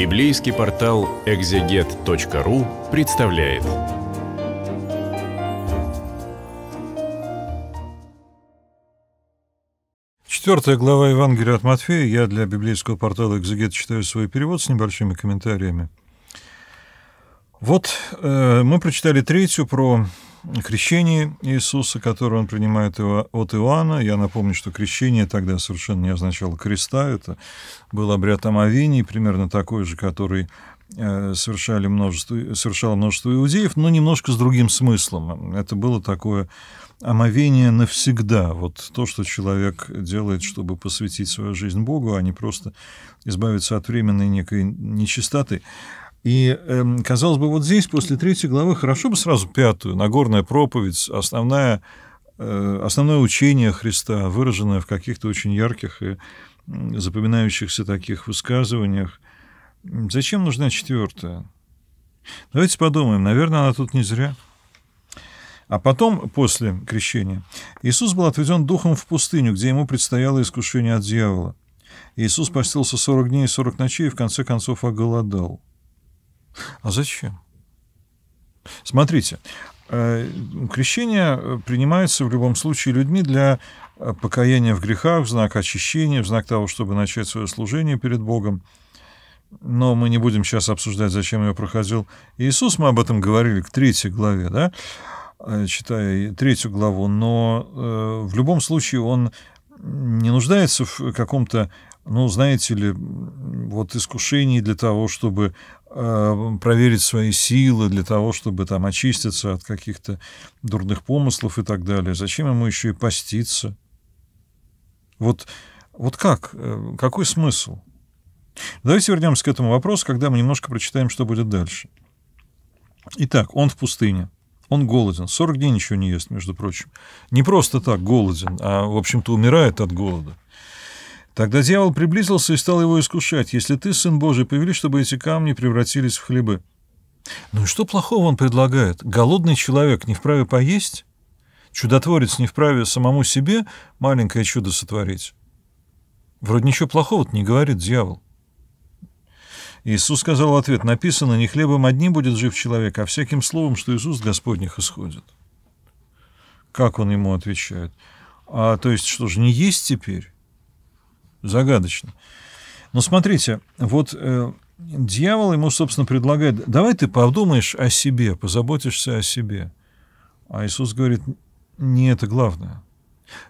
Библейский портал экзегет.ру представляет. Четвертая глава Евангелия от Матфея. Я для библейского портала «Экзегет» читаю свой перевод с небольшими комментариями. Вот э, мы прочитали третью про крещении Иисуса, которое он принимает от Иоанна. Я напомню, что крещение тогда совершенно не означало креста. Это был обряд омовений, примерно такой же, который э, совершали множество, совершало множество иудеев, но немножко с другим смыслом. Это было такое омовение навсегда. Вот то, что человек делает, чтобы посвятить свою жизнь Богу, а не просто избавиться от временной некой нечистоты. И, эм, казалось бы, вот здесь, после третьей главы, хорошо бы сразу пятую, Нагорная проповедь, основная, э, основное учение Христа, выраженное в каких-то очень ярких и запоминающихся таких высказываниях. Зачем нужна четвертая? Давайте подумаем, наверное, она тут не зря. А потом, после крещения, Иисус был отведен духом в пустыню, где ему предстояло искушение от дьявола. Иисус постился 40 дней и 40 ночей и в конце концов оголодал. А зачем? Смотрите, э, крещение э, принимается в любом случае людьми для э, покаяния в грехах, в знак очищения, в знак того, чтобы начать свое служение перед Богом. Но мы не будем сейчас обсуждать, зачем ее проходил Иисус. Мы об этом говорили к третьей главе, да, читая третью главу. Но в любом случае он не нуждается в каком-то ну, знаете ли, вот искушении для того, чтобы Э, проверить свои силы для того, чтобы там очиститься от каких-то дурных помыслов и так далее. Зачем ему еще и поститься? Вот, вот как? Э, какой смысл? Давайте вернемся к этому вопросу, когда мы немножко прочитаем, что будет дальше. Итак, он в пустыне. Он голоден. 40 дней ничего не ест, между прочим. Не просто так голоден, а, в общем-то, умирает от голода. Тогда дьявол приблизился и стал его искушать. «Если ты, Сын Божий, повели, чтобы эти камни превратились в хлебы». Ну и что плохого он предлагает? Голодный человек не вправе поесть? Чудотворец не вправе самому себе маленькое чудо сотворить? Вроде ничего плохого-то не говорит дьявол. Иисус сказал в ответ, написано, не хлебом одним будет жив человек, а всяким словом, что Иисус уст Господних исходит. Как он ему отвечает? А то есть что же, не есть теперь? загадочно. Но смотрите, вот э, дьявол ему, собственно, предлагает, давай ты подумаешь о себе, позаботишься о себе. А Иисус говорит, не это главное.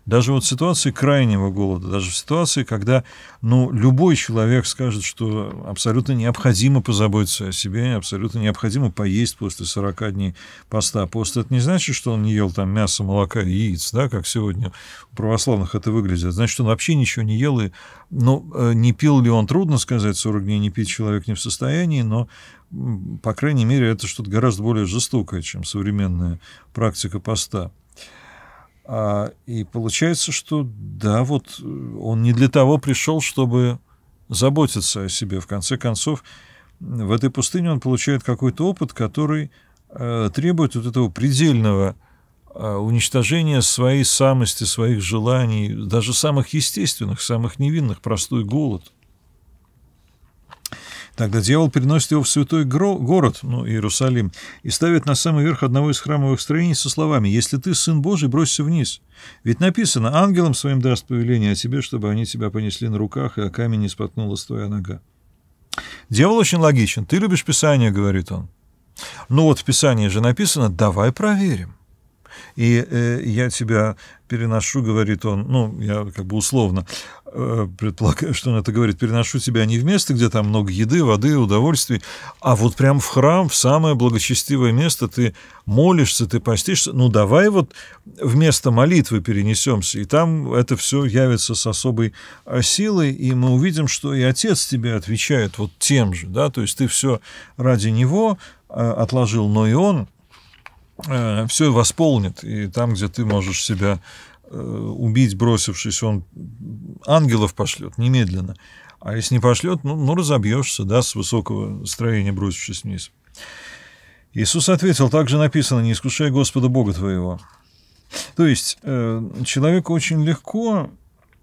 Даже вот в ситуации крайнего голода, даже в ситуации, когда ну, любой человек скажет, что абсолютно необходимо позаботиться о себе, абсолютно необходимо поесть после 40 дней поста. Пост это не значит, что он не ел там мясо, молока, яиц, да, как сегодня у православных это выглядит. Это значит, он вообще ничего не ел. И, ну, э, не пил ли он, трудно сказать, 40 дней не пить человек не в состоянии, но по крайней мере, это что-то гораздо более жестокое, чем современная практика поста. А, и получается, что да, вот э, он не для того пришел, чтобы заботиться о себе. В конце концов, в этой пустыне он получает какой-то опыт, который э, требует вот этого предельного э, уничтожения своей самости, своих желаний, даже самых естественных, самых невинных, простой голод – Тогда дьявол переносит его в святой город, ну, Иерусалим, и ставит на самый верх одного из храмовых строений со словами «Если ты сын Божий, бросься вниз». Ведь написано «Ангелам своим даст повеление о а тебе, чтобы они тебя понесли на руках, и о камень не споткнулась твоя нога». Дьявол очень логичен. «Ты любишь Писание», — говорит он. «Ну вот в Писании же написано «Давай проверим». И э, я тебя переношу, говорит он, ну, я как бы условно э, предполагаю, что он это говорит, переношу тебя не в место, где там много еды, воды, удовольствий, а вот прям в храм, в самое благочестивое место, ты молишься, ты постишься, ну, давай вот вместо молитвы перенесемся, и там это все явится с особой э, силой, и мы увидим, что и отец тебе отвечает вот тем же, да, то есть ты все ради него э, отложил, но и он э, все восполнит. И там, где ты можешь себя э, убить, бросившись, он ангелов пошлет немедленно. А если не пошлет, ну, ну разобьешься, да, с высокого строения, бросившись вниз. Иисус ответил, так же написано, не искушай Господа Бога твоего. То есть э, человеку очень легко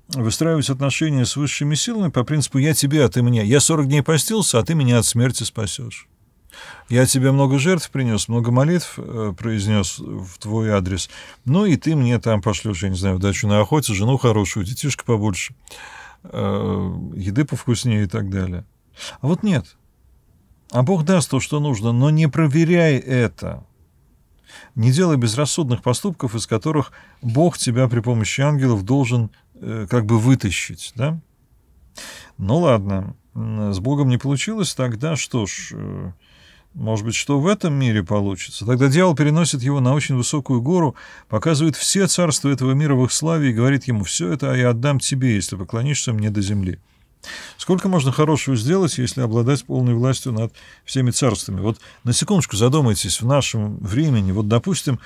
выстраивать отношения с высшими силами по принципу «я тебе, а ты меня». Я 40 дней постился, а ты меня от смерти спасешь. Я тебе много жертв принес, много молитв э, произнес в твой адрес. Ну и ты мне там пошлешь, я не знаю, дачу на охоте, жену хорошую, детишка побольше, э, еды повкуснее и так далее. А вот нет. А Бог даст то, что нужно, но не проверяй это. Не делай безрассудных поступков, из которых Бог тебя при помощи ангелов должен э, как бы вытащить, да? Ну ладно, с Богом не получилось, тогда что ж, э, может быть, что в этом мире получится? Тогда дьявол переносит его на очень высокую гору, показывает все царства этого мира в их славе и говорит ему «все это я отдам тебе, если поклонишься мне до земли». Сколько можно хорошего сделать, если обладать полной властью над всеми царствами? Вот на секундочку задумайтесь, в нашем времени, вот, допустим,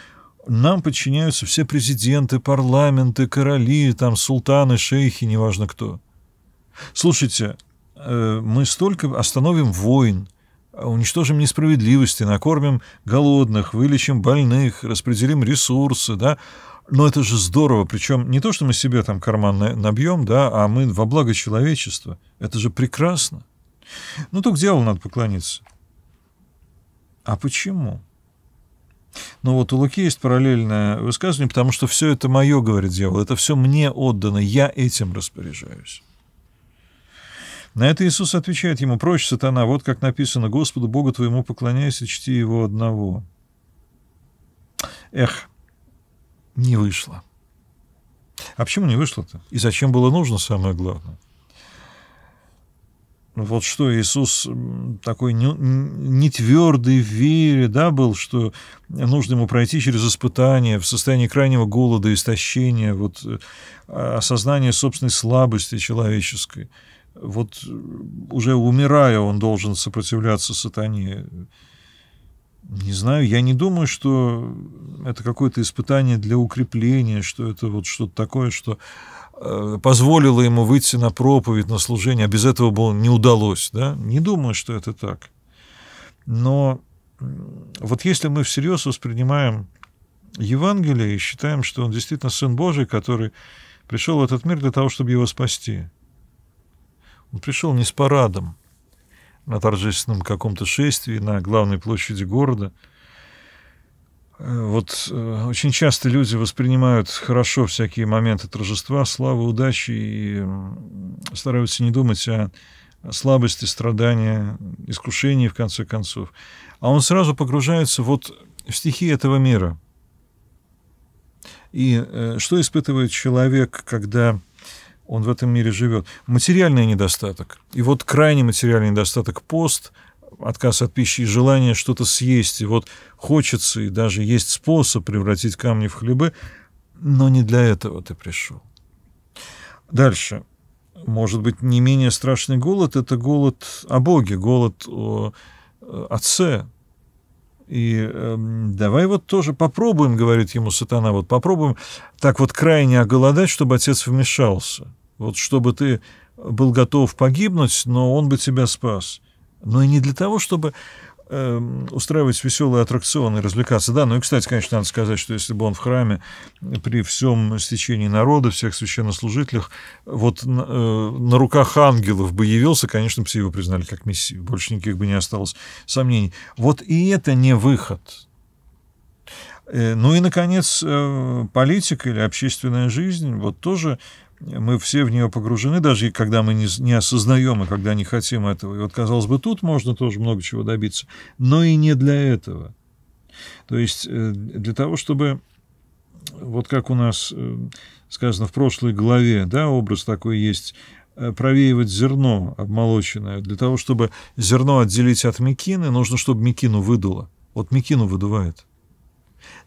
нам подчиняются все президенты, парламенты, короли, там, султаны, шейхи, неважно кто. Слушайте, э, мы столько остановим войн, уничтожим несправедливости, накормим голодных, вылечим больных, распределим ресурсы, да, но это же здорово, причем не то, что мы себе там карман набьем, да, а мы во благо человечества. Это же прекрасно. Ну, только дьяволу надо поклониться. А почему? Ну вот у Луки есть параллельное высказывание, потому что все это мое, говорит дьявол, это все мне отдано, я этим распоряжаюсь. На это Иисус отвечает ему, «Прочь, сатана, вот как написано, Господу Богу твоему поклоняйся, чти его одного». Эх, не вышло. А почему не вышло-то? И зачем было нужно самое главное? Ну, вот что Иисус такой не, твердый в вере, да, был, что нужно ему пройти через испытания в состоянии крайнего голода, истощения, вот э, осознание собственной слабости человеческой вот э, уже умирая, он должен сопротивляться сатане. Не знаю, я не думаю, что это какое-то испытание для укрепления, что это вот что-то такое, что э, позволило ему выйти на проповедь, на служение, а без этого бы не удалось, да? Не думаю, что это так. Но вот если мы всерьез воспринимаем Евангелие и считаем, что он действительно Сын Божий, который пришел в этот мир для того, чтобы его спасти – он пришел не с парадом на торжественном каком-то шествии на главной площади города. Э, вот э, очень часто люди воспринимают хорошо всякие моменты торжества, славы, удачи и стараются не думать о слабости, страдания, искушении, в конце концов. А он сразу погружается вот в стихи этого мира. И э, что испытывает человек, когда он в этом мире живет. Материальный недостаток. И вот крайний материальный недостаток пост, отказ от пищи и желание что-то съесть. И вот хочется, и даже есть способ превратить камни в хлебы, но не для этого ты пришел. Дальше. Может быть, не менее страшный голод – это голод о Боге, голод о э, Отце. И э, давай вот тоже попробуем, говорит ему сатана, вот попробуем так вот крайне оголодать, чтобы отец вмешался вот чтобы ты был готов погибнуть, но он бы тебя спас. Но и не для того, чтобы эм, устраивать веселые аттракционы, развлекаться. Да, ну и, кстати, конечно, надо сказать, что если бы он в храме при всем стечении народа, всех священнослужителях, вот на, э, на руках ангелов бы явился, конечно, все его признали как мессию. Больше никаких бы не осталось сомнений. Вот и это не выход. Э, ну и, наконец, э, политика или общественная жизнь, вот тоже мы все в нее погружены, даже и когда мы не, не осознаем и когда не хотим этого. И вот, казалось бы, тут можно тоже много чего добиться, но и не для этого. То есть э, для того, чтобы, вот как у нас э, сказано в прошлой главе, да, образ такой есть, э, провеивать зерно обмолоченное. Для того, чтобы зерно отделить от мекины, нужно, чтобы мекину выдуло. Вот мекину выдувает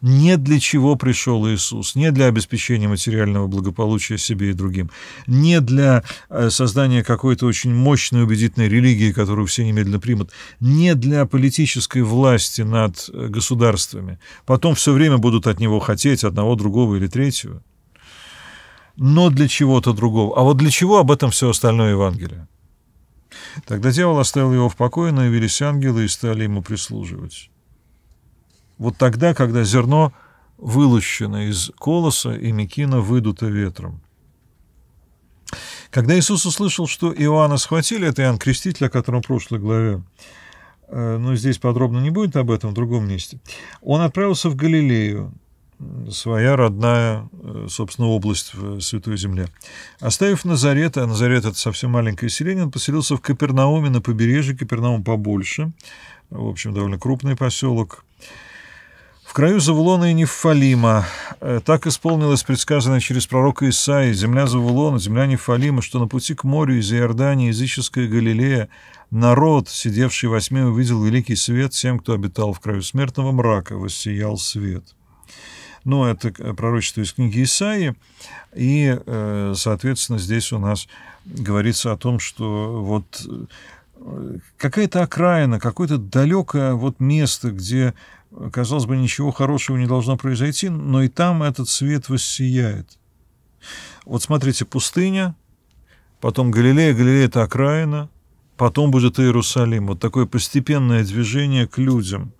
не для чего пришел Иисус, не для обеспечения материального благополучия себе и другим, не для э, создания какой-то очень мощной убедительной религии, которую все немедленно примут, не для политической власти над э, государствами. Потом все время будут от него хотеть одного, другого или третьего. Но для чего-то другого. А вот для чего об этом все остальное Евангелие? Тогда дьявол оставил его в покое, но явились ангелы и стали ему прислуживать. Вот тогда, когда зерно вылущено из колоса, и мекина выдуто ветром. Когда Иисус услышал, что Иоанна схватили, это Иоанн Креститель, о котором в прошлой главе, э, но здесь подробно не будет об этом, в другом месте, он отправился в Галилею, своя родная, э, собственно, область в э, Святой Земле. Оставив Назарет, а Назарет – это совсем маленькое селение, он поселился в Капернауме на побережье, Капернаум побольше, в общем, довольно крупный поселок, в краю Завулона и Нефалима э, так исполнилось предсказанное через пророка Исаи, земля Завулона, земля Нефалима, что на пути к морю из Иордании, языческая Галилея, народ, сидевший восьми, увидел великий свет, всем, кто обитал в краю смертного мрака, воссиял свет. Но ну, это э, пророчество из книги Исаи, и, э, соответственно, здесь у нас говорится о том, что вот какая-то окраина, какое-то далекое вот место, где Казалось бы, ничего хорошего не должно произойти, но и там этот свет воссияет. Вот смотрите, пустыня, потом Галилея, Галилея — это окраина, потом будет Иерусалим. Вот такое постепенное движение к людям,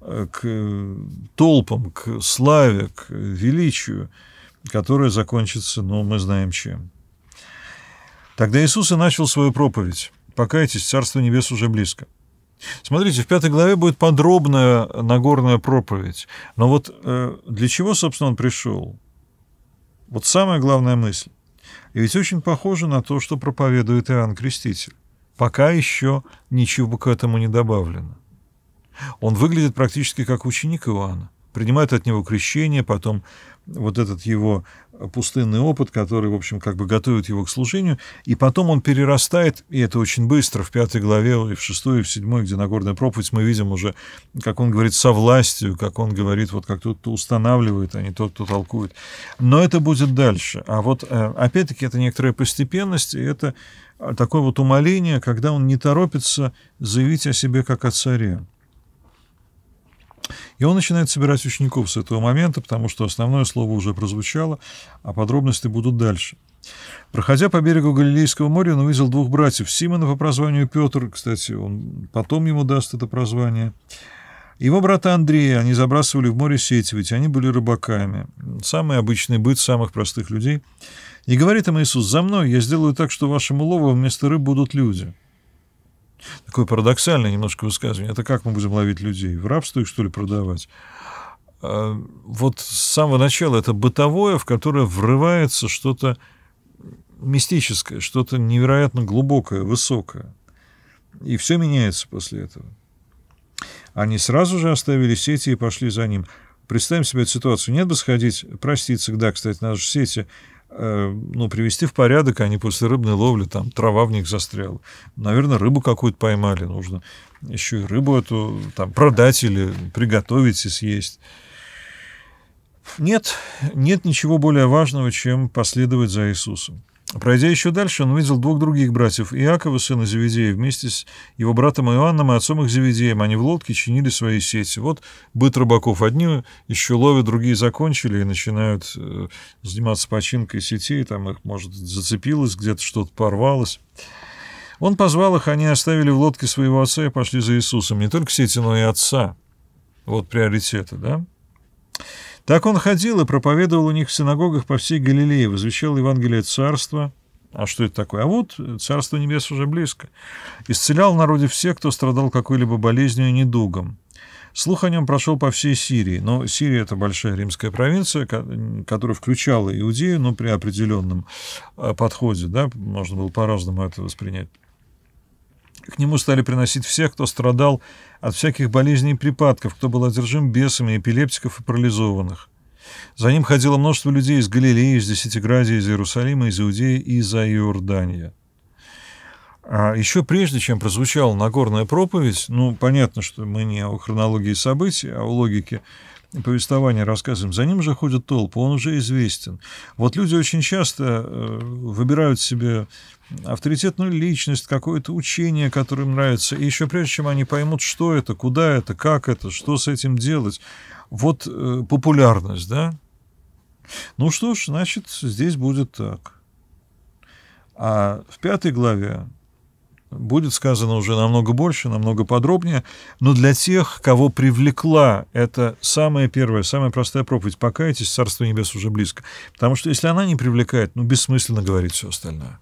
э, к э, толпам, к славе, к величию, которое закончится, ну, мы знаем чем. Тогда Иисус и начал свою проповедь. «Покайтесь, Царство Небес уже близко». Смотрите, в пятой главе будет подробная Нагорная проповедь. Но вот э, для чего, собственно, он пришел? Вот самая главная мысль. И ведь очень похоже на то, что проповедует Иоанн Креститель. Пока еще ничего к этому не добавлено. Он выглядит практически как ученик Иоанна принимают от него крещение, потом вот этот его пустынный опыт, который, в общем, как бы готовит его к служению, и потом он перерастает, и это очень быстро, в пятой главе, и в шестой, и в седьмой, где Нагорная проповедь, мы видим уже, как он говорит, со властью, как он говорит, вот как тот, кто устанавливает, а не тот, кто толкует. Но это будет дальше. А вот, э, опять-таки, это некоторая постепенность, и это э, такое вот умоление, когда он не торопится заявить о себе как о царе. И он начинает собирать учеников с этого момента, потому что основное слово уже прозвучало, а подробности будут дальше. Проходя по берегу Галилейского моря, он увидел двух братьев, Симона по прозванию Петр, кстати, он потом ему даст это прозвание, его брата Андрея они забрасывали в море сети, ведь они были рыбаками. Самый обычный быт самых простых людей. И говорит им Иисус, «За мной я сделаю так, что вашим уловом вместо рыб будут люди» такое парадоксальное немножко высказывание. Это как мы будем ловить людей? В рабство их, что ли, продавать? А, вот с самого начала это бытовое, в которое врывается что-то мистическое, что-то невероятно глубокое, высокое. И все меняется после этого. Они сразу же оставили сети и пошли за ним. Представим себе эту ситуацию. Нет бы сходить проститься, да, кстати, наши сети Э, ну, привести в порядок, они а после рыбной ловли, там, трава в них застряла. Наверное, рыбу какую-то поймали, нужно еще и рыбу эту там продать или приготовить и съесть. Нет, нет ничего более важного, чем последовать за Иисусом. Пройдя еще дальше, он увидел двух других братьев, Иакова, сына Зеведея, вместе с его братом Иоанном и отцом их Зеведеем. Они в лодке чинили свои сети. Вот быт рыбаков. Одни еще ловят, другие закончили и начинают э, заниматься починкой сетей. Там их, может, зацепилось, где-то что-то порвалось. Он позвал их, они оставили в лодке своего отца и пошли за Иисусом. Не только сети, но и отца. Вот приоритеты, да? Так он ходил и проповедовал у них в синагогах по всей Галилее, возвещал Евангелие Царства. А что это такое? А вот Царство Небес уже близко. Исцелял в народе всех, кто страдал какой-либо болезнью и недугом. Слух о нем прошел по всей Сирии, но Сирия — это большая римская провинция, которая включала Иудею, но ну, при определенном э, подходе, да, можно было по-разному это воспринять. К нему стали приносить всех, кто страдал от всяких болезней и припадков, кто был одержим бесами, эпилептиков и парализованных. За ним ходило множество людей из Галилеи, из Десятиградия, из Иерусалима, из Иудеи и из-за Иордания. А еще прежде, чем прозвучала Нагорная проповедь, ну, понятно, что мы не о хронологии событий, а о логике повествования рассказываем, за ним же ходит толпа он уже известен. Вот люди очень часто э, выбирают себе авторитетную личность, какое-то учение, которое им нравится, и еще прежде чем они поймут, что это, куда это, как это, что с этим делать, вот э, популярность, да? Ну что ж, значит, здесь будет так. А в пятой главе будет сказано уже намного больше, намного подробнее, но для тех, кого привлекла эта самая первая, самая простая проповедь «Покайтесь, Царство Небес уже близко», потому что если она не привлекает, ну, бессмысленно говорить все остальное.